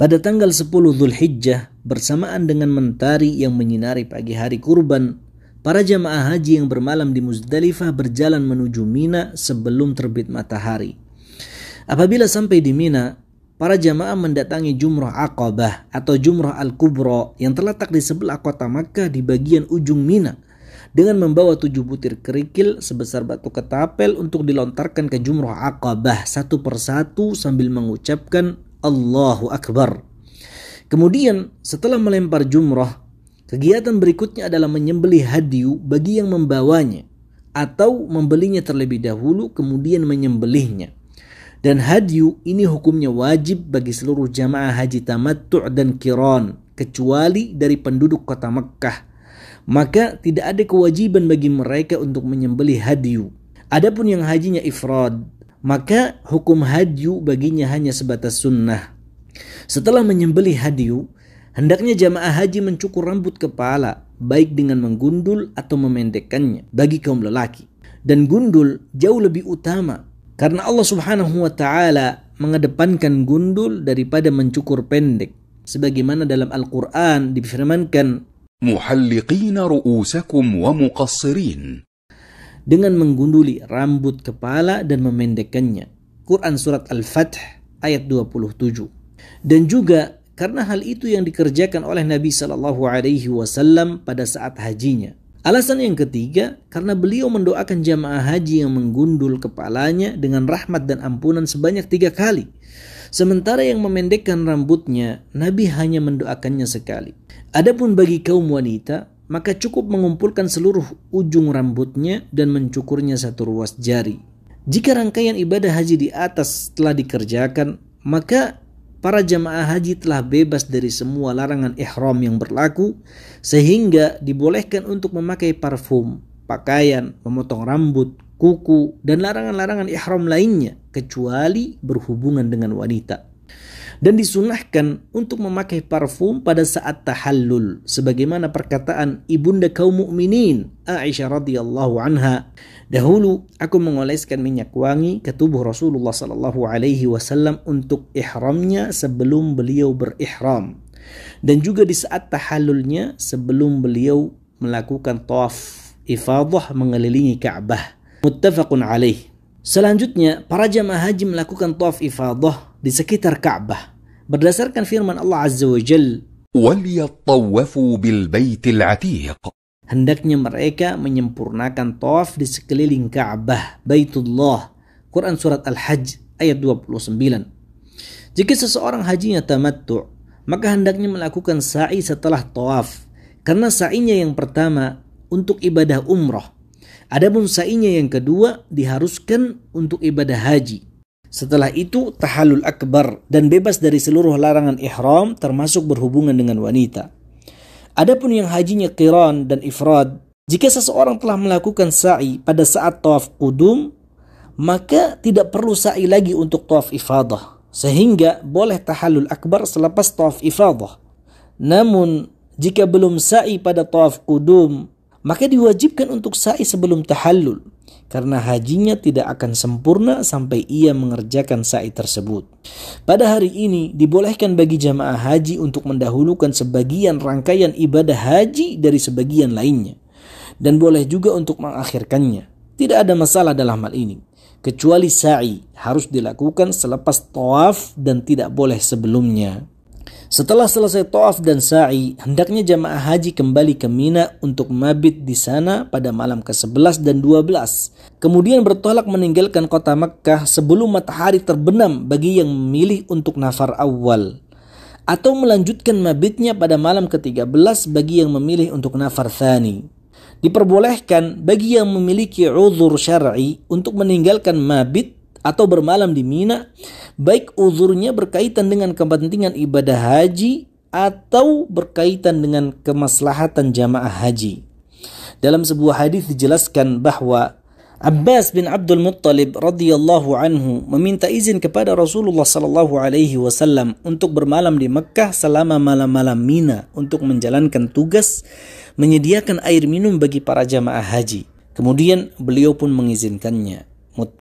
Pada tanggal 10 Zulhijjah bersamaan dengan mentari yang menyinari pagi hari kurban, para jamaah haji yang bermalam di Muzdalifah berjalan menuju Mina sebelum terbit matahari. Apabila sampai di Mina, para jamaah mendatangi Jumrah Aqabah atau Jumrah al Kubro yang terletak di sebelah kota Makkah di bagian ujung Mina dengan membawa tujuh butir kerikil sebesar batu ketapel untuk dilontarkan ke Jumrah Aqabah satu persatu sambil mengucapkan Allahu Akbar. Kemudian setelah melempar jumrah, kegiatan berikutnya adalah menyembeli hadiu bagi yang membawanya atau membelinya terlebih dahulu kemudian menyembelihnya. Dan hadiu ini hukumnya wajib bagi seluruh jamaah haji tamattu' dan kiron kecuali dari penduduk kota Mekkah. Maka tidak ada kewajiban bagi mereka untuk menyembeli hadiu. Adapun yang hajinya ifrad maka hukum hadyu baginya hanya sebatas sunnah. Setelah menyembeli hadyu, hendaknya jamaah haji mencukur rambut kepala, baik dengan menggundul atau memendekkannya bagi kaum lelaki. Dan gundul jauh lebih utama karena Allah Subhanahu wa taala mengedepankan gundul daripada mencukur pendek sebagaimana dalam Al-Qur'an difirmankan muhalliqina ru'usakum wa muqassirin dengan menggunduli rambut kepala dan memendekkannya. Quran Surat al fatih ayat 27. Dan juga karena hal itu yang dikerjakan oleh Nabi Shallallahu Alaihi Wasallam pada saat hajinya. Alasan yang ketiga, karena beliau mendoakan jamaah haji yang menggundul kepalanya dengan rahmat dan ampunan sebanyak tiga kali. Sementara yang memendekkan rambutnya, Nabi hanya mendoakannya sekali. Adapun bagi kaum wanita, maka cukup mengumpulkan seluruh ujung rambutnya dan mencukurnya satu ruas jari. Jika rangkaian ibadah haji di atas telah dikerjakan, maka para jamaah haji telah bebas dari semua larangan ihram yang berlaku sehingga dibolehkan untuk memakai parfum, pakaian, memotong rambut, kuku, dan larangan-larangan ihram lainnya kecuali berhubungan dengan wanita dan disunahkan untuk memakai parfum pada saat tahallul sebagaimana perkataan ibunda kaum mukminin Aisyah radhiyallahu anha dahulu aku mengoleskan minyak wangi ke tubuh Rasulullah sallallahu alaihi wasallam untuk ihramnya sebelum beliau berihram dan juga di saat tahallulnya sebelum beliau melakukan tawaf ifadah mengelilingi Ka'bah muttafaqun alaih Selanjutnya, para jamaah haji melakukan tawaf ifadah di sekitar Ka'bah. Berdasarkan firman Allah Azza wa Jal, وَلْيَطَّوَّفُوا بِالْبَيْتِ الْعَتِيقِ Hendaknya mereka menyempurnakan tawaf di sekeliling Ka'bah, Baitullah. Quran Surat Al-Hajj ayat 29. Jika seseorang hajinya tamattu, maka hendaknya melakukan sa'i setelah tawaf. Karena sa'inya yang pertama untuk ibadah umroh. Adapun sa'inya yang kedua diharuskan untuk ibadah haji. Setelah itu tahalul akbar dan bebas dari seluruh larangan ihram termasuk berhubungan dengan wanita. Adapun yang hajinya qiran dan ifrad, jika seseorang telah melakukan sa'i pada saat tawaf kudum, maka tidak perlu sa'i lagi untuk tawaf ifadah. Sehingga boleh tahalul akbar selepas tawaf ifadah. Namun jika belum sa'i pada tawaf kudum, maka diwajibkan untuk sa'i sebelum tahallul karena hajinya tidak akan sempurna sampai ia mengerjakan sa'i tersebut. Pada hari ini dibolehkan bagi jamaah haji untuk mendahulukan sebagian rangkaian ibadah haji dari sebagian lainnya dan boleh juga untuk mengakhirkannya. Tidak ada masalah dalam hal ini kecuali sa'i harus dilakukan selepas tawaf dan tidak boleh sebelumnya. Setelah selesai toaf dan sa'i, hendaknya jamaah haji kembali ke Mina untuk mabit di sana pada malam ke-11 dan 12. Kemudian bertolak meninggalkan kota Mekkah sebelum matahari terbenam bagi yang memilih untuk nafar awal. Atau melanjutkan mabitnya pada malam ke-13 bagi yang memilih untuk nafar thani. Diperbolehkan bagi yang memiliki uzur syar'i untuk meninggalkan mabit atau bermalam di Mina, baik uzurnya berkaitan dengan kepentingan ibadah haji atau berkaitan dengan kemaslahatan jamaah haji. Dalam sebuah hadis dijelaskan bahwa Abbas bin Abdul Muttalib radhiyallahu anhu meminta izin kepada Rasulullah sallallahu alaihi wasallam untuk bermalam di Mekkah selama malam-malam Mina untuk menjalankan tugas menyediakan air minum bagi para jamaah haji. Kemudian beliau pun mengizinkannya.